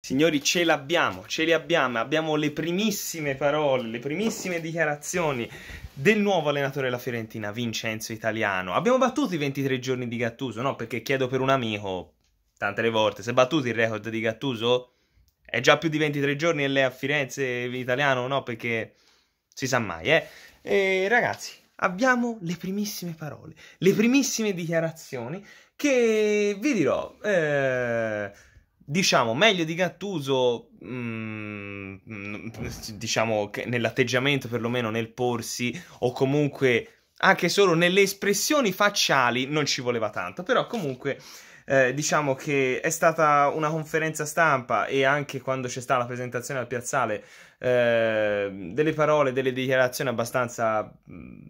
Signori, ce l'abbiamo, ce li abbiamo, abbiamo le primissime parole, le primissime dichiarazioni del nuovo allenatore della Fiorentina, Vincenzo Italiano. Abbiamo battuto i 23 giorni di Gattuso, no? Perché chiedo per un amico, tante le volte, si è battuto il record di Gattuso è già più di 23 giorni e lei a Firenze Italiano, no? Perché si sa mai, eh? E ragazzi, abbiamo le primissime parole, le primissime dichiarazioni che vi dirò... Eh diciamo meglio di Gattuso mm, diciamo nell'atteggiamento perlomeno nel porsi o comunque anche solo nelle espressioni facciali non ci voleva tanto però comunque eh, diciamo che è stata una conferenza stampa e anche quando c'è stata la presentazione al piazzale eh, delle parole delle dichiarazioni abbastanza mh, mm,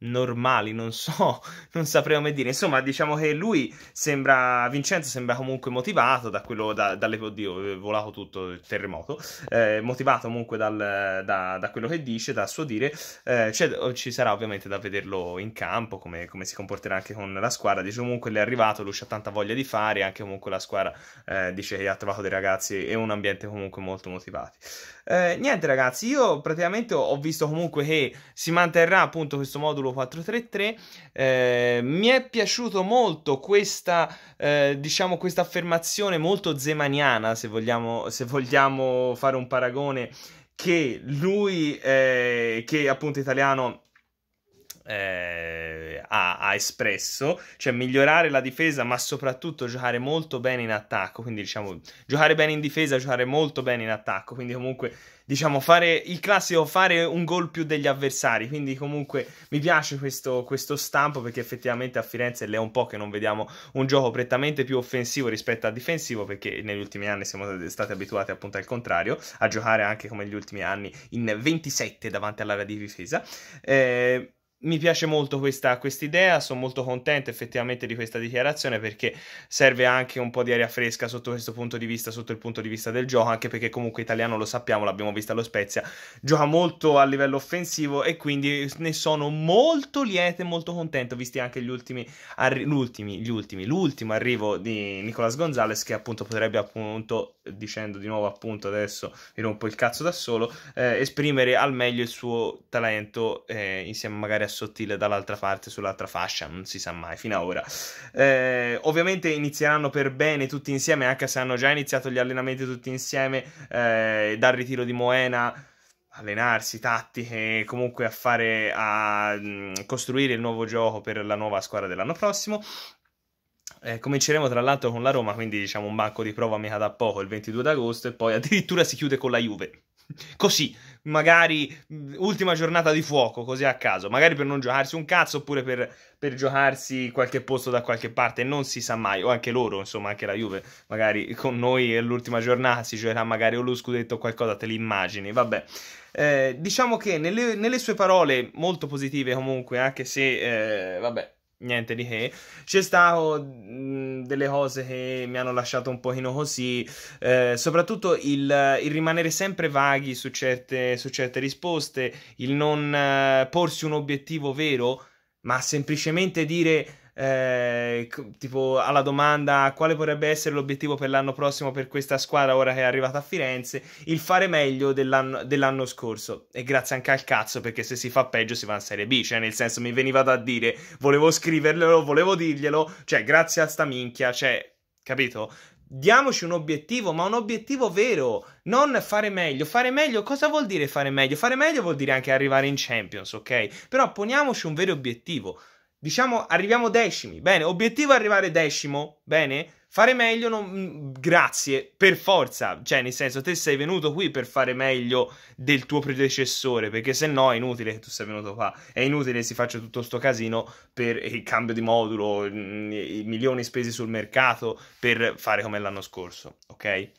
normali, non so, non saprei come dire. Insomma, diciamo che lui sembra, Vincenzo sembra comunque motivato da quello, da, dalle, oddio, eh, volato tutto il terremoto, eh, motivato comunque dal, da, da, quello che dice, dal suo dire. Eh, cioè, ci sarà ovviamente da vederlo in campo, come, come, si comporterà anche con la squadra. Dice comunque le è arrivato, lui ha tanta voglia di fare, anche comunque la squadra eh, dice che ha trovato dei ragazzi e un ambiente comunque molto motivati. Eh, niente ragazzi, io praticamente ho visto comunque che si manterrà appunto questo modulo Diablo 433. Eh, mi è piaciuto molto questa, eh, diciamo, questa affermazione molto zemaniana, se vogliamo, se vogliamo fare un paragone, che lui, eh, che appunto italiano... Eh, ha, ha, espresso, cioè migliorare la difesa ma soprattutto giocare molto bene in attacco, quindi diciamo giocare bene in difesa, giocare molto bene in attacco, quindi comunque diciamo fare il classico fare un gol più degli avversari, quindi comunque mi piace questo, questo stampo perché effettivamente a Firenze è un po' che non vediamo un gioco prettamente più offensivo rispetto a difensivo perché negli ultimi anni siamo stati abituati appunto al contrario, a giocare anche come negli ultimi anni in 27 davanti all'area di difesa. Eh, mi piace molto questa idea, sono molto contento effettivamente di questa dichiarazione perché serve anche un po' di aria fresca sotto questo punto di vista, sotto il punto di vista del gioco, anche perché comunque italiano lo sappiamo, l'abbiamo visto allo Spezia, gioca molto a livello offensivo e quindi ne sono molto lieto e molto contento, visti anche gli ultimi, arri- l'ultimi, gli ultimi, l'ultimo arrivo di Nicolas Gonzalez che appunto potrebbe appunto, dicendo di nuovo appunto adesso mi rompo il cazzo da solo, eh, esprimere al meglio il suo talento eh, insieme magari a sottile dall'altra parte, sull'altra fascia, non si sa mai fino ad ora. Eh, ovviamente inizieranno per bene tutti insieme, anche se hanno già iniziato gli allenamenti tutti insieme, eh, dal ritiro di Moena allenarsi, tattiche, comunque a fare a mm, costruire il nuovo gioco per la nuova squadra dell'anno prossimo. Eh, cominceremo tra l'altro con la Roma, quindi diciamo un banco di prova mica da poco il 22 d'agosto e poi addirittura si chiude con la Juve. Così, magari ultima giornata di fuoco, così a caso, magari per non giocarsi un cazzo oppure per, per giocarsi qualche posto da qualche parte, non si sa mai, o anche loro, insomma, anche la Juve, magari con noi è l'ultima giornata, si giocherà magari o lo scudetto o qualcosa, te li immagini, vabbè. Eh, diciamo che nelle, nelle, sue parole molto positive comunque, anche se, eh, vabbè, niente di che. C'è stato mh, delle cose che mi hanno lasciato un pochino così, eh, soprattutto il, il, rimanere sempre vaghi su certe, su certe risposte, il non eh, porsi un obiettivo vero, ma semplicemente dire eh, tipo alla domanda quale potrebbe essere l'obiettivo per l'anno prossimo per questa squadra ora che è arrivata a Firenze, il fare meglio dell'anno, dell'anno scorso. E grazie anche al cazzo perché se si fa peggio si va in Serie B, cioè nel senso mi veniva da dire, volevo scriverglielo, volevo dirglielo, cioè grazie a sta minchia, cioè, capito? Diamoci un obiettivo, ma un obiettivo vero, non fare meglio. Fare meglio cosa vuol dire fare meglio? Fare meglio vuol dire anche arrivare in Champions, ok? Però poniamoci un vero obiettivo. Diciamo, arriviamo decimi. Bene, obiettivo è arrivare decimo. Bene, fare meglio, non... Mm, grazie, per forza. Cioè, nel senso, te sei venuto qui per fare meglio del tuo predecessore, perché se no è inutile che tu sei venuto qua. È inutile che si faccia tutto questo casino per il cambio di modulo, mm, i milioni spesi sul mercato per fare come l'anno scorso, ok?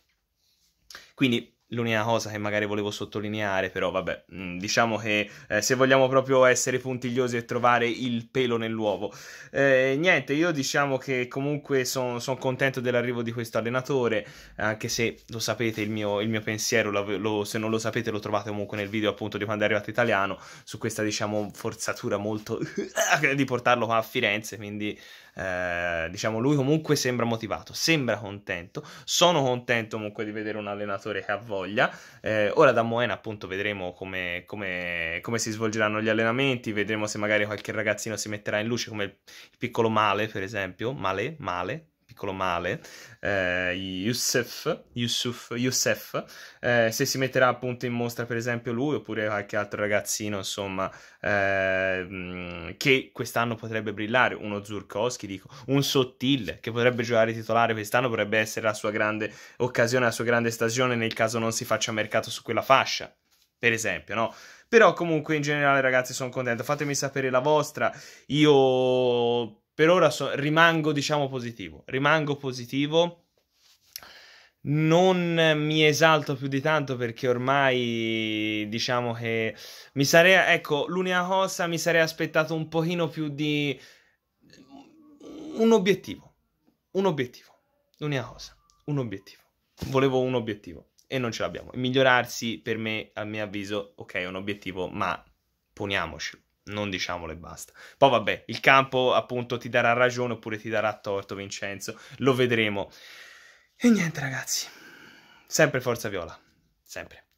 Quindi L'unica cosa che magari volevo sottolineare, però vabbè, mm, diciamo che eh, se vogliamo proprio essere puntigliosi e trovare il pelo nell'uovo. Eh, niente, io diciamo che comunque sono son contento dell'arrivo di questo allenatore, anche se lo sapete il mio, il mio pensiero, lo, lo, se non lo sapete lo trovate comunque nel video appunto di quando è arrivato italiano, su questa diciamo forzatura molto di portarlo qua a Firenze, quindi eh, diciamo lui comunque sembra motivato, sembra contento, sono contento comunque di vedere un allenatore che ha voglia, eh, ora da Moena appunto vedremo come, come, come, si svolgeranno gli allenamenti, vedremo se magari qualche ragazzino si metterà in luce come il, piccolo Male per esempio, Male, Male, piccolo male, eh, Yusuf, Yusuf, Yusuf eh, se si metterà appunto in mostra per esempio lui oppure qualche altro ragazzino insomma eh, che quest'anno potrebbe brillare, uno Zurkowski dico, un Sottil che potrebbe giocare titolare quest'anno, potrebbe essere la sua grande occasione, la sua grande stagione nel caso non si faccia mercato su quella fascia, per esempio, no? Però comunque in generale ragazzi sono contento, fatemi sapere la vostra, io per ora so, rimango, diciamo, positivo. Rimango positivo. Non mi esalto più di tanto perché ormai diciamo che mi sarei, ecco, l'unica cosa mi sarei aspettato un pochino più di un obiettivo, un obiettivo, l'unica cosa, un obiettivo. Volevo un obiettivo e non ce l'abbiamo. Migliorarsi per me, a mio avviso, ok, è un obiettivo, ma poniamocelo non diciamolo e basta. Poi vabbè, il campo appunto ti darà ragione oppure ti darà torto Vincenzo, lo vedremo. E niente ragazzi, sempre Forza Viola, sempre.